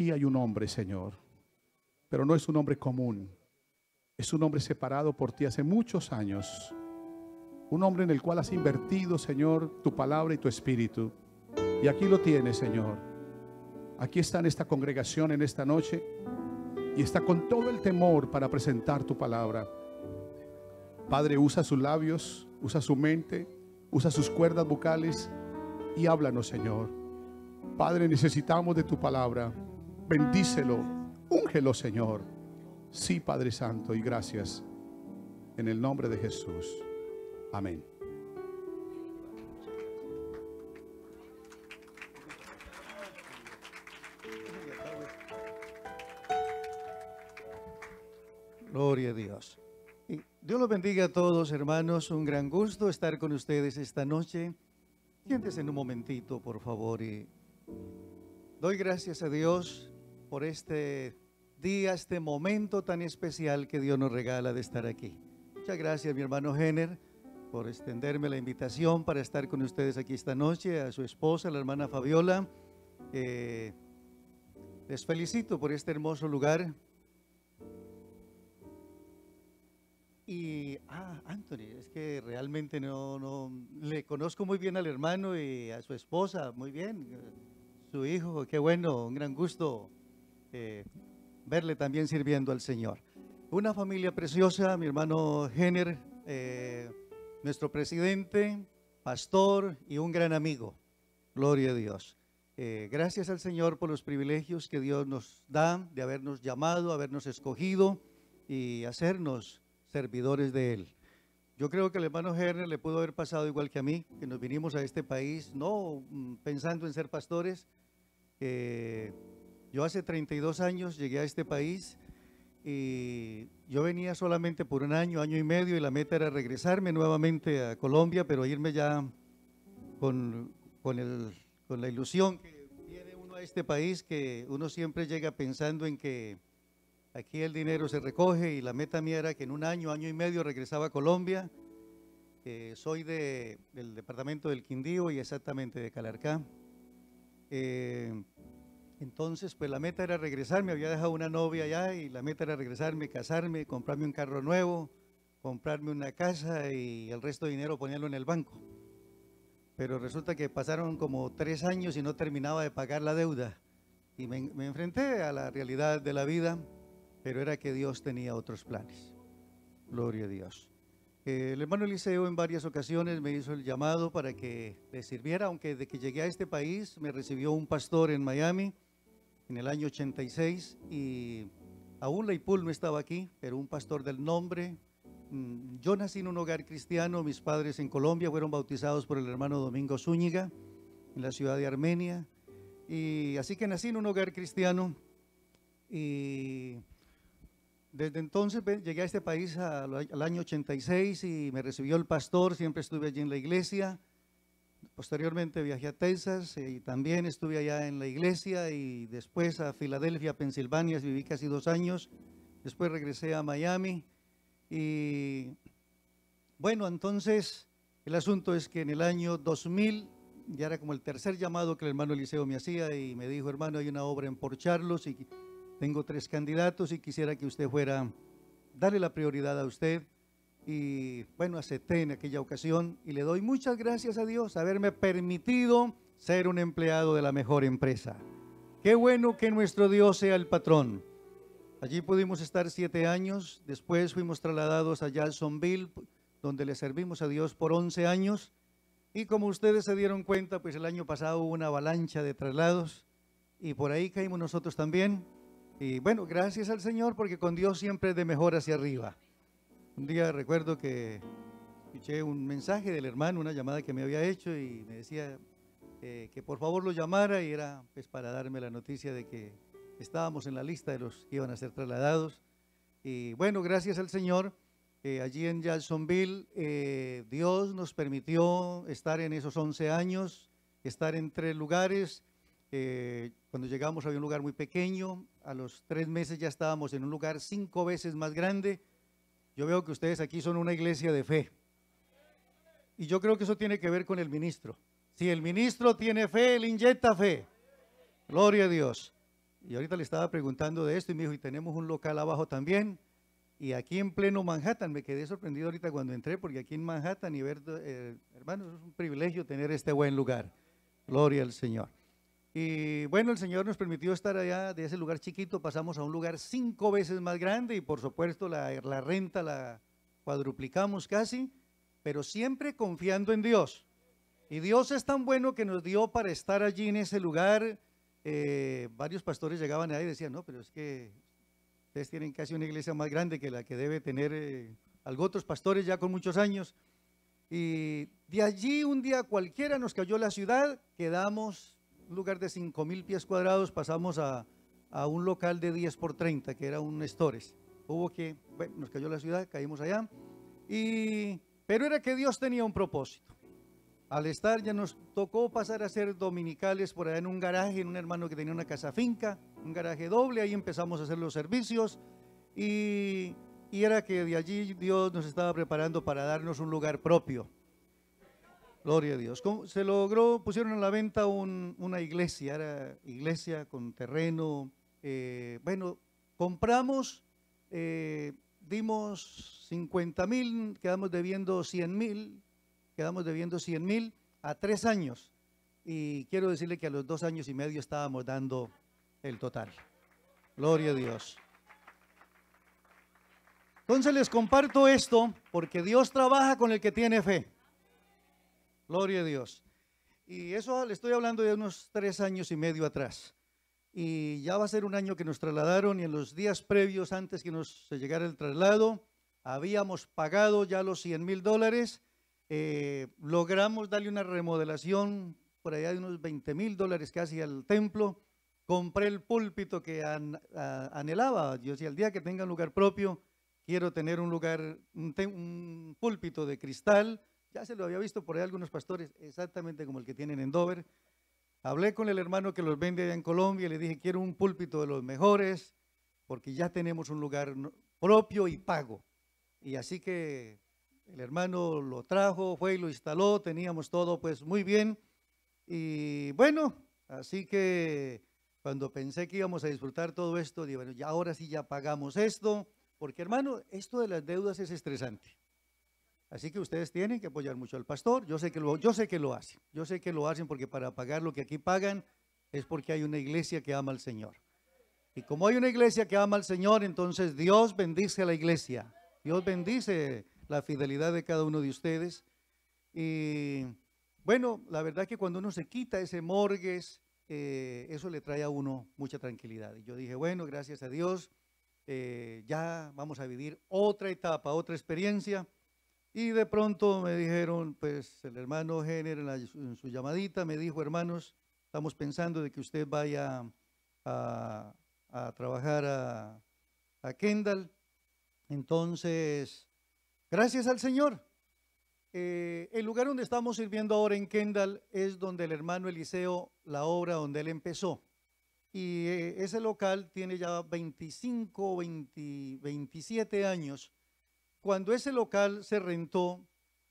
aquí hay un hombre, Señor, pero no es un hombre común. Es un hombre separado por ti hace muchos años. Un hombre en el cual has invertido, Señor, tu palabra y tu espíritu. Y aquí lo tienes, Señor. Aquí está en esta congregación en esta noche y está con todo el temor para presentar tu palabra. Padre, usa sus labios, usa su mente, usa sus cuerdas vocales y háblanos, Señor. Padre, necesitamos de tu palabra. Bendícelo. Úngelo, Señor. Sí, Padre Santo, y gracias. En el nombre de Jesús. Amén. Gloria a Dios. Dios los bendiga a todos, hermanos. Un gran gusto estar con ustedes esta noche. Siéntese en un momentito, por favor. Y doy gracias a Dios por este día, este momento tan especial que Dios nos regala de estar aquí. Muchas gracias, mi hermano Jenner, por extenderme la invitación para estar con ustedes aquí esta noche, a su esposa, la hermana Fabiola. Eh, les felicito por este hermoso lugar. Y, ah, Anthony, es que realmente no, no, le conozco muy bien al hermano y a su esposa, muy bien, eh, su hijo, qué bueno, un gran gusto verle también sirviendo al Señor. Una familia preciosa, mi hermano Jenner, eh, nuestro presidente, pastor y un gran amigo. Gloria a Dios. Eh, gracias al Señor por los privilegios que Dios nos da de habernos llamado, habernos escogido y hacernos servidores de Él. Yo creo que al hermano Jenner le pudo haber pasado igual que a mí, que nos vinimos a este país no mm, pensando en ser pastores, eh, yo hace 32 años llegué a este país y yo venía solamente por un año, año y medio y la meta era regresarme nuevamente a Colombia, pero irme ya con, la ilusión que tiene uno a este país, que uno siempre llega pensando en que aquí el dinero se recoge y la meta mía era que en un año, año y medio regresaba a Colombia. soy de, del departamento del Quindío y exactamente de Calarcá. Eh, entonces, pues la meta era regresarme, había dejado una novia allá y la meta era regresarme, casarme, comprarme un carro nuevo, comprarme una casa y el resto de dinero ponerlo en el banco. Pero resulta que pasaron como tres años y no terminaba de pagar la deuda. Y me, enfrenté a la realidad de la vida, pero era que Dios tenía otros planes. Gloria a Dios. Eh, el hermano Eliseo en varias ocasiones me hizo el llamado para que le sirviera, aunque de que llegué a este país me recibió un pastor en Miami en el año 86 y aún Leipul no estaba aquí, era un pastor del nombre. Mm, yo nací en un hogar cristiano, mis padres en Colombia fueron bautizados por el hermano Domingo Zúñiga en la ciudad de Armenia. Y así que nací en un hogar cristiano y desde entonces llegué a este país al año 86 y me recibió el pastor, siempre estuve allí en la iglesia Posteriormente viajé a Texas eh, y también estuve allá en la iglesia y después a Filadelfia, Pensilvania, viví casi dos años. Después regresé a Miami y bueno, entonces el asunto es que en el año 2000 ya era como el tercer llamado que el hermano Eliseo me hacía y me dijo, hermano, hay una obra en Por Charlos y tengo tres candidatos y quisiera que usted fuera, darle la prioridad a usted y bueno, acepté en aquella ocasión y le doy muchas gracias a Dios haberme permitido ser un empleado de la mejor empresa. Qué bueno que nuestro Dios sea el patrón. Allí pudimos estar siete años, después fuimos trasladados a Jacksonville, donde le servimos a Dios por 11 años. Y como ustedes se dieron cuenta, pues el año pasado hubo una avalancha de traslados y por ahí caímos nosotros también. Y bueno, gracias al Señor porque con Dios siempre es de mejor hacia arriba. Un día recuerdo que escuché un mensaje del hermano, una llamada que me había hecho y me decía eh, que por favor lo llamara y era pues para darme la noticia de que estábamos en la lista de los que iban a ser trasladados. Y bueno, gracias al Señor, eh, allí en Jacksonville, eh, Dios nos permitió estar en esos 11 años, estar en tres lugares. cuando llegamos había un lugar muy pequeño, a los tres meses ya estábamos en un lugar cinco veces más grande yo veo que ustedes aquí son una iglesia de fe. Y yo creo que eso tiene que ver con el ministro. Si el ministro tiene fe, él inyecta fe. Gloria a Dios. Y ahorita le estaba preguntando de esto y me dijo, y tenemos un local abajo también. Y aquí en pleno Manhattan, me quedé sorprendido ahorita cuando entré, porque aquí en Manhattan y ver, eh, hermanos, es un privilegio tener este buen lugar. Gloria al Señor. Y bueno, el Señor nos permitió estar allá de ese lugar chiquito, pasamos a un lugar cinco veces más grande y por supuesto la, renta la cuadruplicamos casi, pero siempre confiando en Dios. Y Dios es tan bueno que nos dio para estar allí en ese lugar. Eh, varios pastores llegaban ahí y decían, no, pero es que ustedes tienen casi una iglesia más grande que la que debe tener eh, algo otros pastores ya con muchos años. Y de allí un día cualquiera nos cayó la ciudad, quedamos lugar de 5.000 pies cuadrados pasamos a, un local de 10 por 30, que era un Stores. Hubo que, bueno, nos cayó la ciudad, caímos allá. Y, pero era que Dios tenía un propósito. Al estar ya nos tocó pasar a ser dominicales por allá en un garaje, en un hermano que tenía una casa finca, un garaje doble, ahí empezamos a hacer los servicios y, y era que de allí Dios nos estaba preparando para darnos un lugar propio Gloria a Dios. Se logró, pusieron a la venta una iglesia, era iglesia con terreno. Eh, bueno, compramos, eh, dimos 50 mil, quedamos debiendo 100 mil, quedamos debiendo 100 mil a tres años. Y quiero decirle que a los dos años y medio estábamos dando el total. Gloria a Dios. Entonces les comparto esto porque Dios trabaja con el que tiene fe. Gloria a Dios. Y eso le estoy hablando de unos tres años y medio atrás. Y ya va a ser un año que nos trasladaron y en los días previos, antes que nos llegara el traslado, habíamos pagado ya los 100 mil dólares. Eh, logramos darle una remodelación por allá de unos 20 mil dólares casi al templo. Compré el púlpito que anhelaba. Yo decía, el día que tenga un lugar propio, quiero tener un lugar, un púlpito de cristal ya se lo había visto por ahí algunos pastores, exactamente como el que tienen en Dover. Hablé con el hermano que los vende en Colombia y le dije, quiero un púlpito de los mejores, porque ya tenemos un lugar propio y pago. Y así que el hermano lo trajo, fue y lo instaló, teníamos todo pues muy bien. Y bueno, así que cuando pensé que íbamos a disfrutar todo esto, dije, bueno, ya ahora sí ya pagamos esto, porque hermano, esto de las deudas es estresante. Así que ustedes tienen que apoyar mucho al pastor. Yo sé que lo, yo sé que lo hacen. Yo sé que lo hacen porque para pagar lo que aquí pagan es porque hay una iglesia que ama al Señor. Y como hay una iglesia que ama al Señor, entonces Dios bendice a la iglesia. Dios bendice la fidelidad de cada uno de ustedes. Y bueno, la verdad que cuando uno se quita ese morgues, eh, eso le trae a uno mucha tranquilidad. Y yo dije, bueno, gracias a Dios, eh, ya vamos a vivir otra etapa, otra experiencia. Y de pronto me dijeron, pues el hermano Jenner en, su llamadita me dijo, hermanos, estamos pensando de que usted vaya a, trabajar a, Kendall. Entonces, gracias al Señor. Eh, el lugar donde estamos sirviendo ahora en Kendall es donde el hermano Eliseo, la obra donde él empezó. Y eh, ese local tiene ya 25, 27 años cuando ese local se rentó,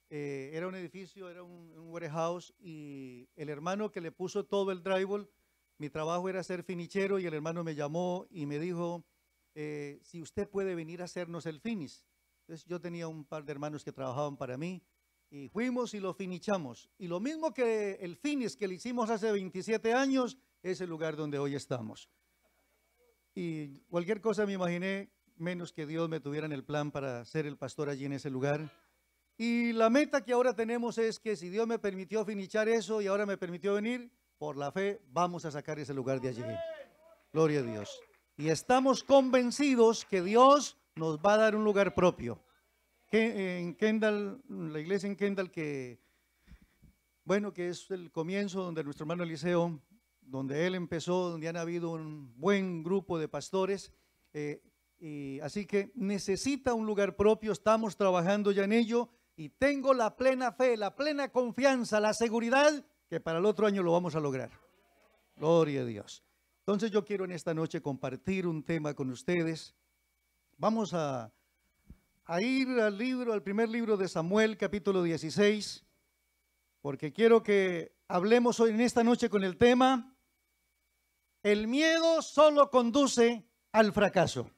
eh, era un edificio, era un, warehouse, y el hermano que le puso todo el drywall, mi trabajo era ser finichero, y el hermano me llamó y me dijo, eh, si usted puede venir a hacernos el finish. Entonces yo tenía un par de hermanos que trabajaban para mí, y fuimos y lo finichamos. Y lo mismo que el finish que le hicimos hace 27 años, es el lugar donde hoy estamos. Y cualquier cosa me imaginé menos que Dios me tuviera en el plan para ser el pastor allí en ese lugar. Y la meta que ahora tenemos es que si Dios me permitió finichar eso y ahora me permitió venir, por la fe vamos a sacar ese lugar de allí. Gloria a Dios. Y estamos convencidos que Dios nos va a dar un lugar propio. en Kendall, la iglesia en Kendall que, bueno, que es el comienzo donde nuestro hermano Eliseo, donde él empezó, donde han habido un buen grupo de pastores, eh, y así que necesita un lugar propio, estamos trabajando ya en ello y tengo la plena fe, la plena confianza, la seguridad que para el otro año lo vamos a lograr. Gloria a Dios. Entonces yo quiero en esta noche compartir un tema con ustedes. Vamos a, a ir al libro, al primer libro de Samuel, capítulo 16, porque quiero que hablemos hoy en esta noche con el tema, el miedo solo conduce al fracaso.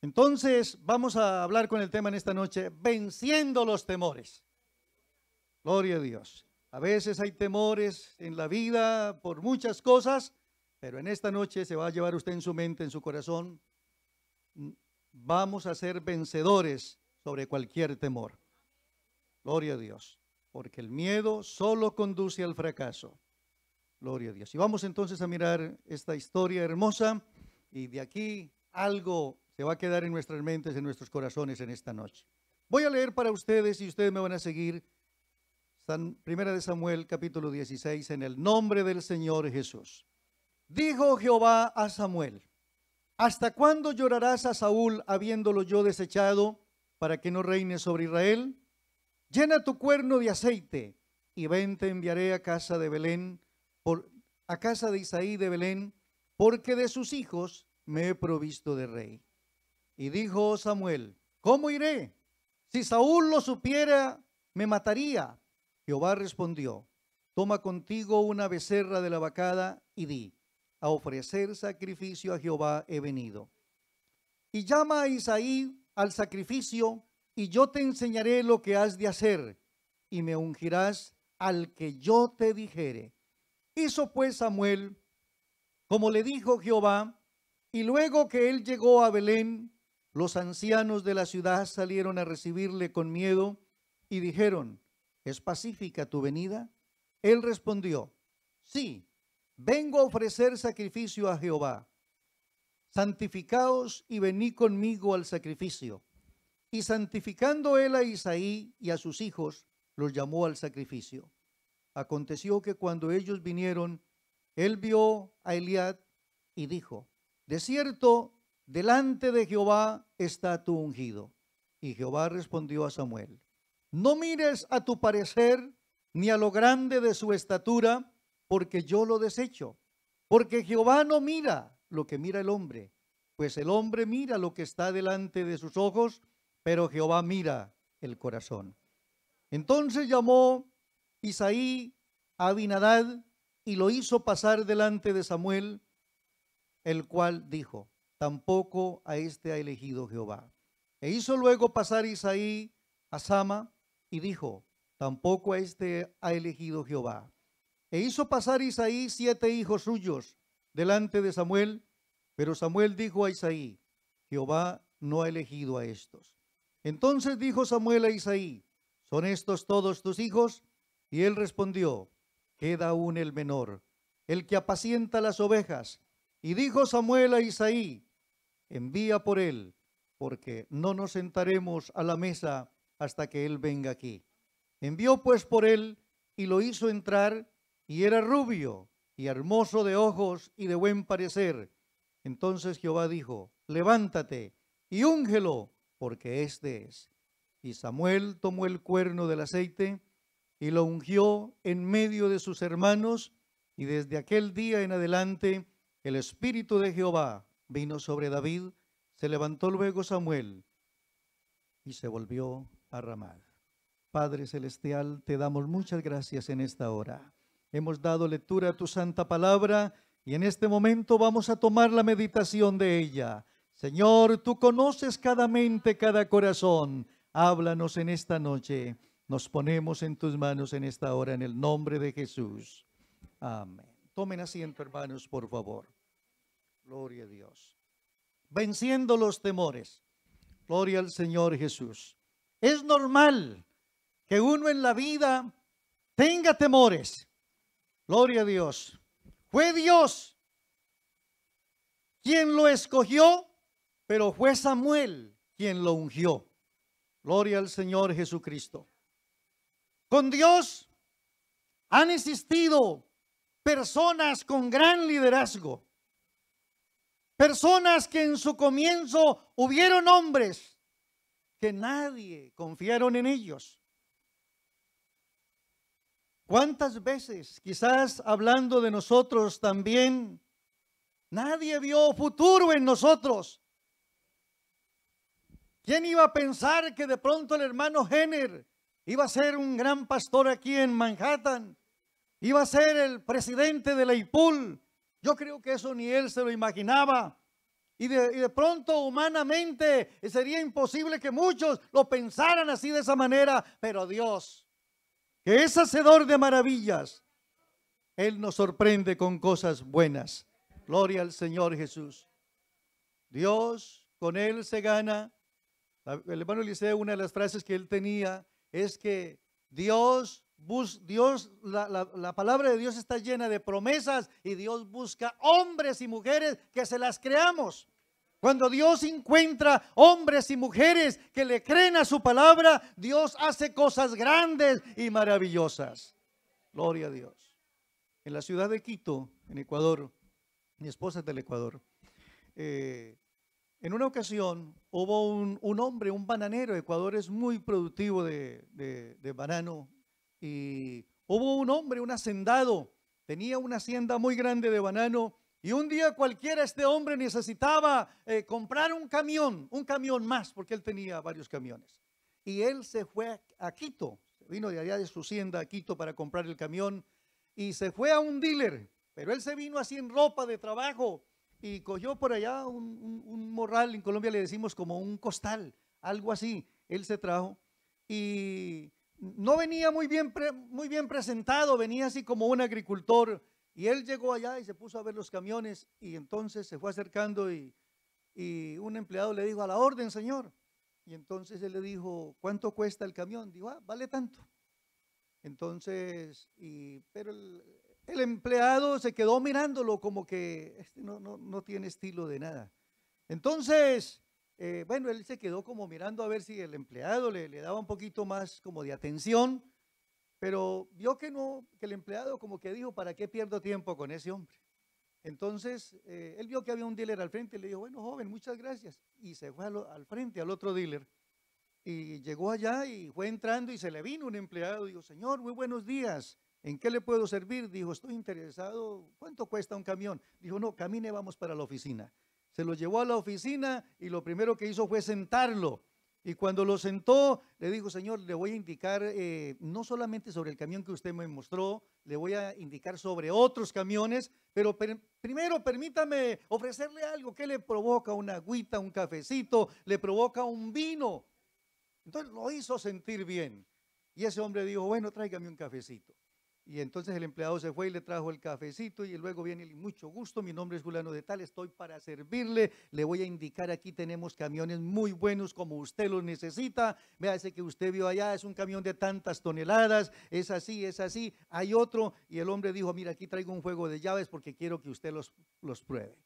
Entonces, vamos a hablar con el tema en esta noche, venciendo los temores. Gloria a Dios. A veces hay temores en la vida por muchas cosas, pero en esta noche se va a llevar usted en su mente, en su corazón, mm, vamos a ser vencedores sobre cualquier temor. Gloria a Dios, porque el miedo solo conduce al fracaso. Gloria a Dios. Y vamos entonces a mirar esta historia hermosa y de aquí algo te va a quedar en nuestras mentes, en nuestros corazones en esta noche. Voy a leer para ustedes y ustedes me van a seguir. primera de Samuel, capítulo 16, en el nombre del Señor Jesús. Dijo Jehová a Samuel, ¿hasta cuándo llorarás a Saúl habiéndolo yo desechado para que no reine sobre Israel? Llena tu cuerno de aceite y ven te enviaré a casa de Belén, a casa de Isaí de Belén, porque de sus hijos me he provisto de rey. Y dijo Samuel, ¿cómo iré? Si Saúl lo supiera, me mataría. Jehová respondió, toma contigo una becerra de la vacada y di, a ofrecer sacrificio a Jehová he venido. Y llama a Isaí al sacrificio, y yo te enseñaré lo que has de hacer, y me ungirás al que yo te dijere. Hizo pues Samuel como le dijo Jehová, y luego que él llegó a Belén, los ancianos de la ciudad salieron a recibirle con miedo y dijeron, ¿es pacífica tu venida? Él respondió, sí, vengo a ofrecer sacrificio a Jehová. Santificaos y venid conmigo al sacrificio. Y santificando él a Isaí y a sus hijos, los llamó al sacrificio. Aconteció que cuando ellos vinieron, él vio a Eliad y dijo, de cierto delante de Jehová está tu ungido. Y Jehová respondió a Samuel, no mires a tu parecer ni a lo grande de su estatura, porque yo lo desecho. Porque Jehová no mira lo que mira el hombre, pues el hombre mira lo que está delante de sus ojos, pero Jehová mira el corazón. Entonces llamó Isaí a Abinadad y lo hizo pasar delante de Samuel, el cual dijo, tampoco a este ha elegido Jehová. E hizo luego pasar Isaí a Sama y dijo, tampoco a este ha elegido Jehová. E hizo pasar Isaí siete hijos suyos delante de Samuel, pero Samuel dijo a Isaí, Jehová no ha elegido a estos. Entonces dijo Samuel a Isaí, ¿son estos todos tus hijos? Y él respondió, queda aún el menor, el que apacienta las ovejas. Y dijo Samuel a Isaí, envía por él, porque no nos sentaremos a la mesa hasta que él venga aquí. Envió pues por él y lo hizo entrar, y era rubio y hermoso de ojos y de buen parecer. Entonces Jehová dijo, levántate y úngelo, porque éste es. Y Samuel tomó el cuerno del aceite y lo ungió en medio de sus hermanos, y desde aquel día en adelante el Espíritu de Jehová vino sobre David, se levantó luego Samuel y se volvió a ramar. Padre Celestial, te damos muchas gracias en esta hora. Hemos dado lectura a tu santa palabra y en este momento vamos a tomar la meditación de ella. Señor, tú conoces cada mente, cada corazón. Háblanos en esta noche. Nos ponemos en tus manos en esta hora en el nombre de Jesús. Amén. Tomen asiento, hermanos, por favor. Gloria a Dios. Venciendo los temores. Gloria al Señor Jesús. Es normal que uno en la vida tenga temores. Gloria a Dios. Fue Dios quien lo escogió, pero fue Samuel quien lo ungió. Gloria al Señor Jesucristo. Con Dios han existido personas con gran liderazgo, Personas que en su comienzo hubieron hombres que nadie confiaron en ellos. ¿Cuántas veces, quizás hablando de nosotros también, nadie vio futuro en nosotros? ¿Quién iba a pensar que de pronto el hermano Jenner iba a ser un gran pastor aquí en Manhattan? Iba a ser el presidente de la IPUL, yo creo que eso ni él se lo imaginaba. Y de, pronto humanamente sería imposible que muchos lo pensaran así de esa manera, pero Dios, que es hacedor de maravillas, Él nos sorprende con cosas buenas. Gloria al Señor Jesús. Dios, con Él se gana. El hermano Eliseo, una de las frases que él tenía es que Dios Bus, Dios, la, la, palabra de Dios está llena de promesas y Dios busca hombres y mujeres que se las creamos. Cuando Dios encuentra hombres y mujeres que le creen a su palabra, Dios hace cosas grandes y maravillosas. Gloria a Dios. En la ciudad de Quito, en Ecuador, mi esposa es del Ecuador, eh, en una ocasión hubo un, hombre, un bananero, Ecuador es muy productivo de banano, y hubo un hombre, un hacendado, tenía una hacienda muy grande de banano y un día cualquiera este hombre necesitaba eh, comprar un camión, un camión más, porque él tenía varios camiones. Y él se fue a Quito, vino de allá de su hacienda a Quito para comprar el camión y se fue a un dealer, pero él se vino así en ropa de trabajo y cogió por allá un morral, en Colombia le decimos como un costal, algo así, él se trajo y no venía muy bien, muy bien presentado, venía así como un agricultor. Y él llegó allá y se puso a ver los camiones y entonces se fue acercando y, un empleado le dijo, a la orden, señor. Y entonces él le dijo, ¿cuánto cuesta el camión? Dijo, ah, vale tanto. Entonces, y, pero el, empleado se quedó mirándolo como que este no, no tiene estilo de nada. Entonces, eh, bueno, él se quedó como mirando a ver si el empleado le, daba un poquito más como de atención, pero vio que no, que el empleado como que dijo, ¿para qué pierdo tiempo con ese hombre? Entonces, eh, él vio que había un dealer al frente le dijo, bueno, joven, muchas gracias. Y se fue al, al frente, al otro dealer. Y llegó allá y fue entrando y se le vino un empleado. Dijo, señor, muy buenos días. ¿En qué le puedo servir? Dijo, estoy interesado. ¿Cuánto cuesta un camión? Dijo, no, camine, vamos para la oficina. Se lo llevó a la oficina y lo primero que hizo fue sentarlo. Y cuando lo sentó, le dijo, Señor, le voy a indicar eh, no solamente sobre el camión que usted me mostró, le voy a indicar sobre otros camiones, pero primero permítame ofrecerle algo. que le provoca una agüita, un cafecito? ¿Le provoca un vino? Entonces lo hizo sentir bien. Y ese hombre dijo, bueno, tráigame un cafecito. Y entonces el empleado se fue y le trajo el cafecito y luego viene el mucho gusto, mi nombre es Juliano de Tal, estoy para servirle, le voy a indicar aquí tenemos camiones muy buenos como usted los necesita, vea ese que usted vio allá, es un camión de tantas toneladas, es así, es así, hay otro y el hombre dijo, mira aquí traigo un juego de llaves porque quiero que usted los, los pruebe.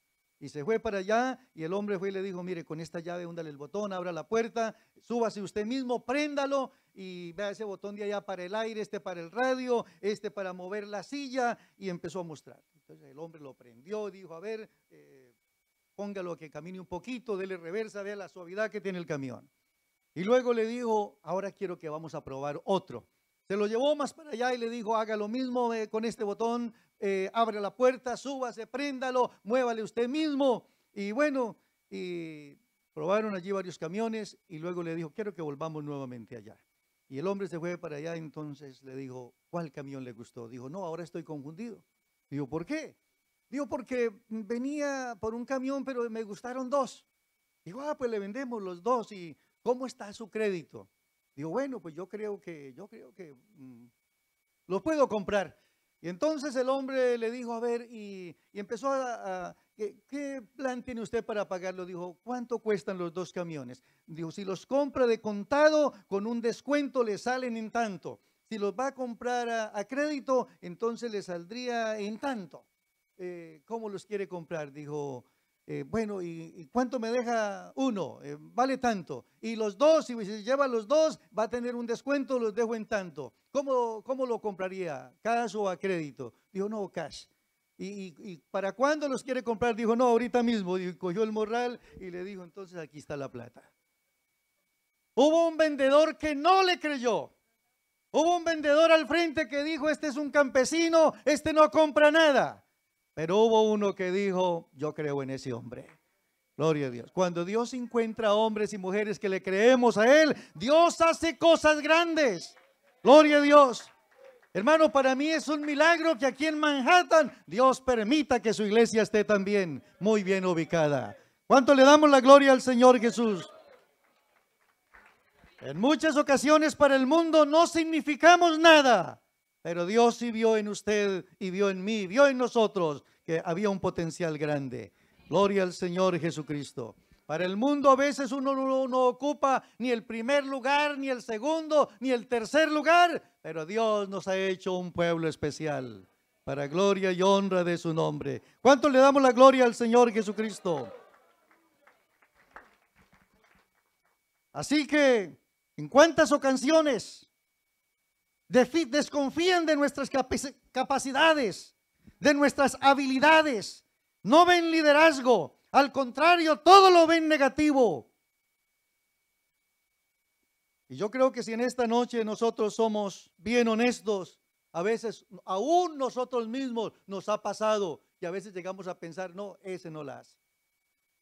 Y se fue para allá y el hombre fue y le dijo, mire, con esta llave húndale el botón, abra la puerta, súbase usted mismo, préndalo y vea ese botón de allá para el aire, este para el radio, este para mover la silla y empezó a mostrar. Entonces el hombre lo prendió, dijo, a ver, eh, póngalo que camine un poquito, dele reversa, vea la suavidad que tiene el camión. Y luego le dijo, ahora quiero que vamos a probar otro. Se lo llevó más para allá y le dijo, haga lo mismo eh, con este botón, eh, abre la puerta, súbase, préndalo, muévale usted mismo. Y bueno, y probaron allí varios camiones y luego le dijo, quiero que volvamos nuevamente allá. Y el hombre se fue para allá, entonces le dijo, ¿cuál camión le gustó? Dijo, no, ahora estoy confundido. Dijo, ¿por qué? Dijo, porque venía por un camión, pero me gustaron dos. Dijo, ah, pues le vendemos los dos y ¿cómo está su crédito? Dijo, bueno, pues yo creo que, yo creo que mm, los puedo comprar. Y entonces el hombre le dijo, a ver, y, empezó a, ¿qué, plan tiene usted para pagarlo? Dijo, ¿cuánto cuestan los dos camiones? Dijo, si los compra de contado, con un descuento le salen en tanto. Si los va a comprar a, crédito, entonces le saldría en tanto. Eh, ¿Cómo los quiere comprar? Dijo, eh, bueno, ¿y, cuánto me deja uno? Eh, vale tanto. Y los dos, si se lleva los dos, va a tener un descuento, los dejo en tanto. ¿Cómo, cómo lo compraría? ¿Cash o a crédito? Dijo, no, cash. ¿Y, y para cuándo los quiere comprar? Dijo, no, ahorita mismo. Y cogió el morral y le dijo, entonces aquí está la plata. Hubo un vendedor que no le creyó. Hubo un vendedor al frente que dijo, este es un campesino, este no compra nada. Pero hubo uno que dijo, yo creo en ese hombre. Gloria a Dios. Cuando Dios encuentra hombres y mujeres que le creemos a Él, Dios hace cosas grandes. Gloria a Dios. Hermano, para mí es un milagro que aquí en Manhattan Dios permita que su iglesia esté también muy bien ubicada. ¿Cuánto le damos la gloria al Señor Jesús? En muchas ocasiones para el mundo no significamos nada. Pero Dios sí vio en usted y vio en mí, vio en nosotros que había un potencial grande. Gloria al Señor Jesucristo. Para el mundo a veces uno no, ocupa ni el primer lugar, ni el segundo, ni el tercer lugar, pero Dios nos ha hecho un pueblo especial para gloria y honra de su nombre. ¿Cuánto le damos la gloria al Señor Jesucristo? Así que, en cuántas ocasiones desconfían de nuestras capacidades, de nuestras habilidades. No ven liderazgo, al contrario, todo lo ven negativo. Y yo creo que si en esta noche nosotros somos bien honestos, a veces aún nosotros mismos nos ha pasado y a veces llegamos a pensar, no, ese no la hace.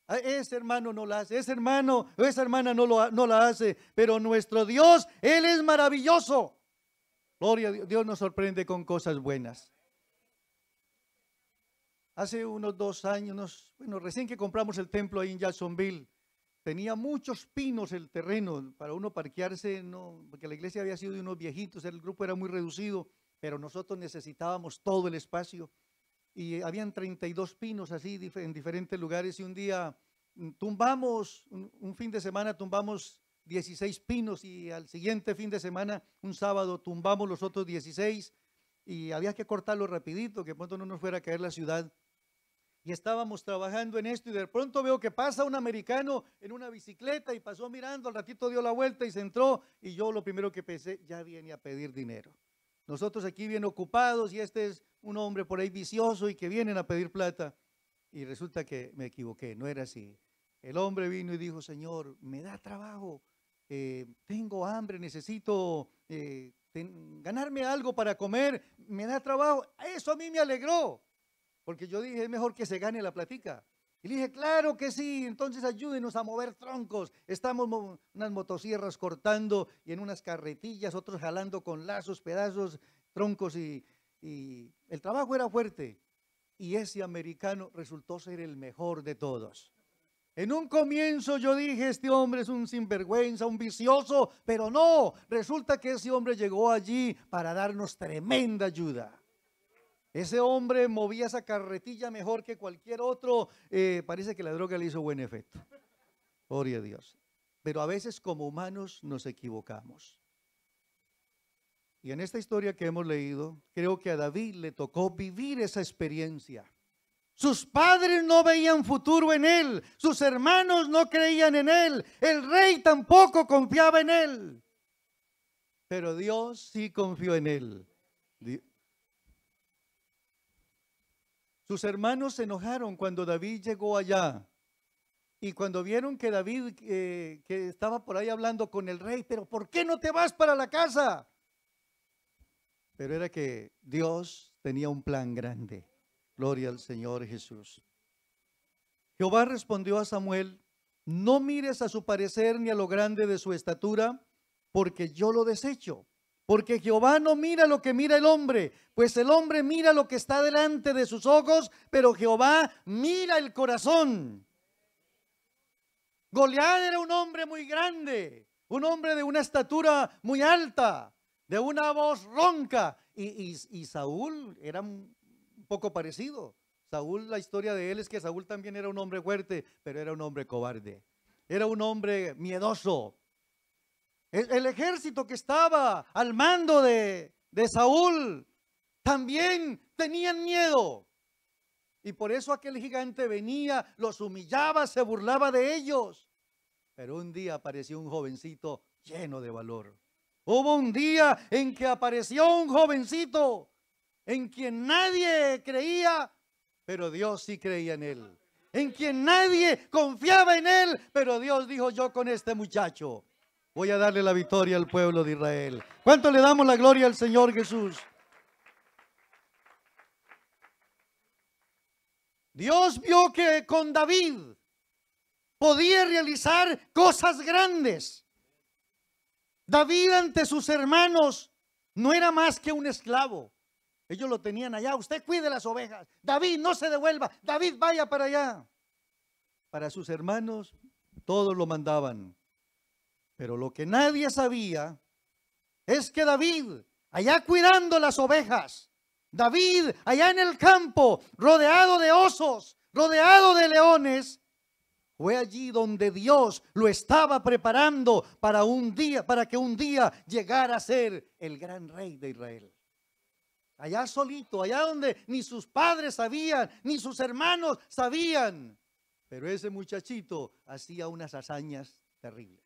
Ah, ese hermano no la hace, ese hermano, esa hermana no, lo, no la hace, pero nuestro Dios, Él es maravilloso. Gloria a Dios, Dios nos sorprende con cosas buenas. Hace unos dos años, bueno, recién que compramos el templo ahí en Jacksonville, tenía muchos pinos el terreno para uno parquearse, porque la iglesia había sido de unos viejitos, el grupo era muy reducido, pero nosotros necesitábamos todo el espacio. Y habían 32 pinos así en diferentes lugares y un día mm, tumbamos, un fin de semana tumbamos 16 pinos y al siguiente fin de semana, un sábado, tumbamos los otros 16 y había que cortarlo rapidito, que pronto no nos fuera a caer la ciudad. Y estábamos trabajando en esto y de pronto veo que pasa un americano en una bicicleta y pasó mirando, al ratito dio la vuelta y se entró y yo lo primero que pensé, ya viene a pedir dinero. Nosotros aquí bien ocupados y este es un hombre por ahí vicioso y que vienen a pedir plata. Y resulta que me equivoqué, no era así. El hombre vino y dijo, Señor, me da trabajo, eh, tengo hambre, necesito eh, ganarme algo para comer, me da trabajo. Eso a mí me alegró, porque yo dije, es mejor que se gane la platica. Y le dije, claro que sí, entonces ayúdenos a mover troncos. Estamos unas motosierras cortando y en unas carretillas, otros jalando con lazos, pedazos, troncos y el trabajo era fuerte. Y ese americano resultó ser el mejor de todos. En un comienzo yo dije, este hombre es un sinvergüenza, un vicioso, pero no, resulta que ese hombre llegó allí para darnos tremenda ayuda. Ese hombre movía esa carretilla mejor que cualquier otro. Eh, parece que la droga le hizo buen efecto. Gloria a Dios. Pero a veces como humanos nos equivocamos. Y en esta historia que hemos leído, creo que a David le tocó vivir esa experiencia. Sus padres no veían futuro en él, sus hermanos no creían en él, el rey tampoco confiaba en él. Pero Dios sí confió en él. Sus hermanos se enojaron cuando David llegó allá. Y cuando vieron que David que estaba por ahí hablando con el rey, pero ¿por qué no te vas para la casa? Pero era que Dios tenía un plan grande. Gloria al Señor Jesús. Jehová respondió a Samuel, no mires a su parecer ni a lo grande de su estatura, porque yo lo desecho. Porque Jehová no mira lo que mira el hombre, pues el hombre mira lo que está delante de sus ojos, pero Jehová mira el corazón. Goliat era un hombre muy grande, un hombre de una estatura muy alta, de una voz ronca. Y, Saúl era poco parecido. Saúl, la historia de él es que Saúl también era un hombre fuerte, pero era un hombre cobarde. Era un hombre miedoso. El, ejército que estaba al mando de, de Saúl también tenían miedo. Y por eso aquel gigante venía, los humillaba, se burlaba de ellos. Pero un día apareció un jovencito lleno de valor. Hubo un día en que apareció un jovencito en quien nadie creía, pero Dios sí creía en él. En quien nadie confiaba en él, pero Dios dijo yo con este muchacho voy a darle la victoria al pueblo de Israel. ¿Cuánto le damos la gloria al Señor Jesús? Dios vio que con David podía realizar cosas grandes. David ante sus hermanos no era más que un esclavo. Ellos lo tenían allá. Usted cuide las ovejas. David, no se devuelva. David, vaya para allá. Para sus hermanos, todos lo mandaban. Pero lo que nadie sabía es que David, allá cuidando las ovejas, David, allá en el campo, rodeado de osos, rodeado de leones, fue allí donde Dios lo estaba preparando para un día, para que un día llegara a ser el gran rey de Israel allá solito, allá donde ni sus padres sabían, ni sus hermanos sabían. Pero ese muchachito hacía unas hazañas terribles.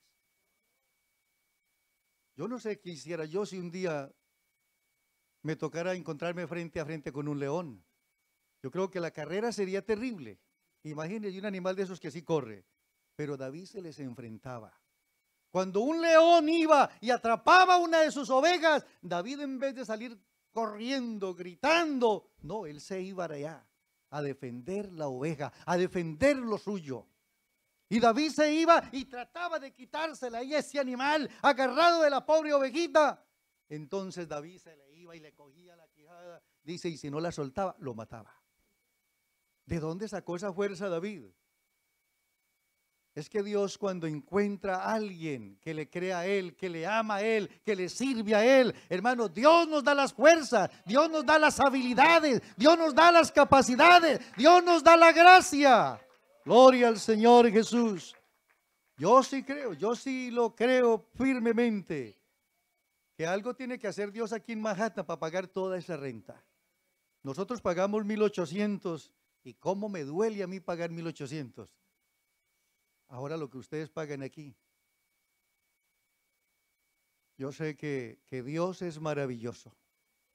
Yo no sé qué hiciera yo si un día me tocara encontrarme frente a frente con un león. Yo creo que la carrera sería terrible. Imagínense un animal de esos que así corre. Pero David se les enfrentaba. Cuando un león iba y atrapaba una de sus ovejas, David en vez de salir corriendo, gritando. No, él se iba allá a defender la oveja, a defender lo suyo. Y David se iba y trataba de quitársela y ese animal agarrado de la pobre ovejita. Entonces David se le iba y le cogía la quijada. Dice, y si no la soltaba, lo mataba. ¿De dónde sacó esa fuerza David? Es que Dios cuando encuentra a alguien que le crea a Él, que le ama a Él, que le sirve a Él, hermano, Dios nos da las fuerzas, Dios nos da las habilidades, Dios nos da las capacidades, Dios nos da la gracia. Gloria al Señor Jesús. Yo sí creo, yo sí lo creo firmemente, que algo tiene que hacer Dios aquí en Manhattan para pagar toda esa renta. Nosotros pagamos 1.800 y cómo me duele a mí pagar 1.800 ahora lo que ustedes paguen aquí. Yo sé que, que Dios es maravilloso.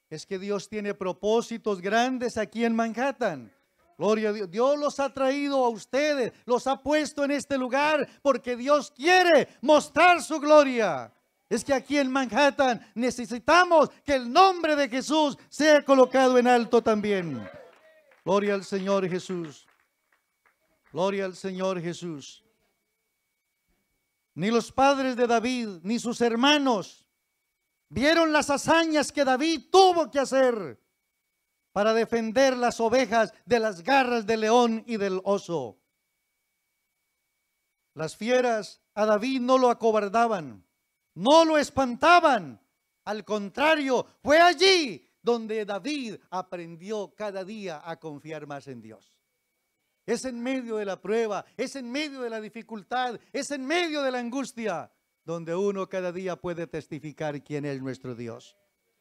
Es que Dios tiene propósitos grandes aquí en Manhattan. Gloria a Dios. Dios los ha traído a ustedes, los ha puesto en este lugar porque Dios quiere mostrar su gloria. Es que aquí en Manhattan necesitamos que el nombre de Jesús sea colocado en alto también. Gloria al Señor Jesús. Gloria al Señor Jesús ni los padres de David, ni sus hermanos vieron las hazañas que David tuvo que hacer para defender las ovejas de las garras del león y del oso. Las fieras a David no lo acobardaban, no lo espantaban. Al contrario, fue allí donde David aprendió cada día a confiar más en Dios. Es en medio de la prueba, es en medio de la dificultad, es en medio de la angustia, donde uno cada día puede testificar quién es nuestro Dios.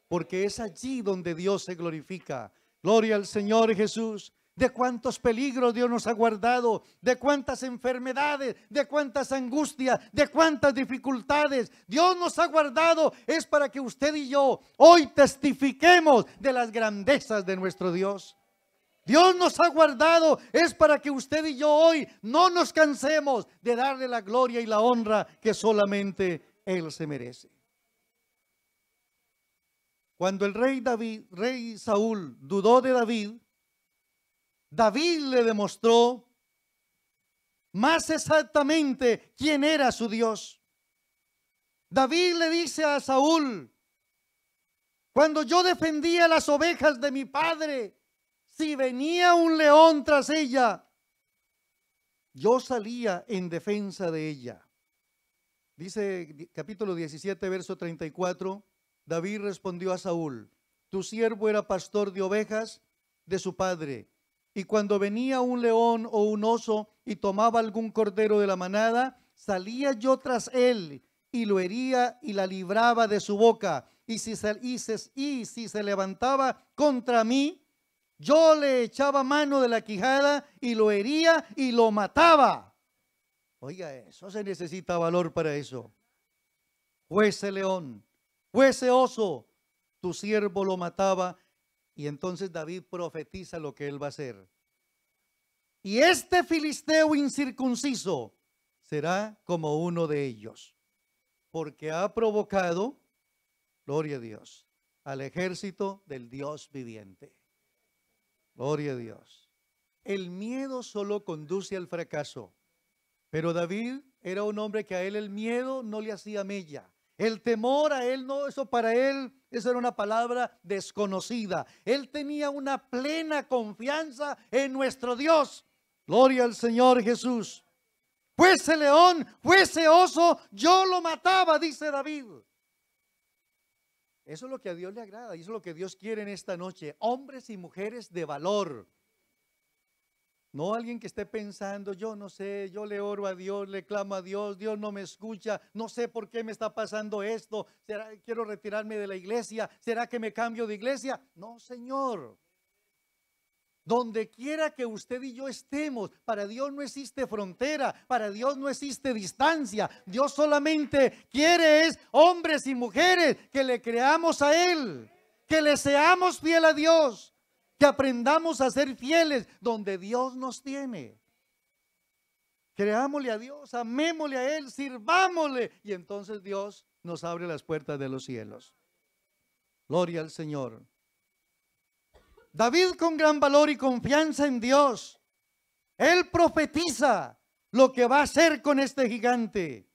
Porque es allí donde Dios se glorifica. Gloria al Señor Jesús de cuántos peligros Dios nos ha guardado, de cuántas enfermedades, de cuántas angustias, de cuántas dificultades Dios nos ha guardado, es para que usted y yo hoy testifiquemos de las grandezas de nuestro Dios. Dios nos ha guardado es para que usted y yo hoy no nos cansemos de darle la gloria y la honra que solamente Él se merece. Cuando el rey David, rey Saúl, dudó de David, David le demostró más exactamente quién era su Dios. David le dice a Saúl, cuando yo defendía las ovejas de mi padre, si venía un león tras ella, yo salía en defensa de ella. Dice capítulo 17, verso 34, David respondió a Saúl, tu siervo era pastor de ovejas de su padre, y cuando venía un león o un oso y tomaba algún cordero de la manada, salía yo tras él y lo hería y la libraba de su boca, y si se, y si se levantaba contra mí, yo le echaba mano de la quijada y lo hería y lo mataba. Oiga, eso se necesita valor para eso. Fuese león, fuese oso, tu siervo lo mataba. Y entonces David profetiza lo que él va a hacer. Y este filisteo incircunciso será como uno de ellos, porque ha provocado, gloria a Dios, al ejército del Dios viviente. Gloria a Dios. El miedo solo conduce al fracaso. Pero David era un hombre que a él el miedo no le hacía mella. El temor a él no, eso para él, eso era una palabra desconocida. Él tenía una plena confianza en nuestro Dios. Gloria al Señor Jesús. ese león, fuese oso, yo lo mataba, dice David. Eso es lo que a Dios le agrada y eso es lo que Dios quiere en esta noche. Hombres y mujeres de valor. No alguien que esté pensando, yo no sé, yo le oro a Dios, le clamo a Dios, Dios no me escucha, no sé por qué me está pasando esto, ¿Será, quiero retirarme de la iglesia, ¿será que me cambio de iglesia? No, Señor. Donde quiera que usted y yo estemos, para Dios no existe frontera, para Dios no existe distancia. Dios solamente quiere es hombres y mujeres que le creamos a Él, que le seamos fiel a Dios, que aprendamos a ser fieles donde Dios nos tiene. Creámosle a Dios, amémosle a Él, sirvámosle. Y entonces Dios nos abre las puertas de los cielos. Gloria al Señor. David con gran valor y confianza en Dios, él profetiza lo que va a hacer con este gigante.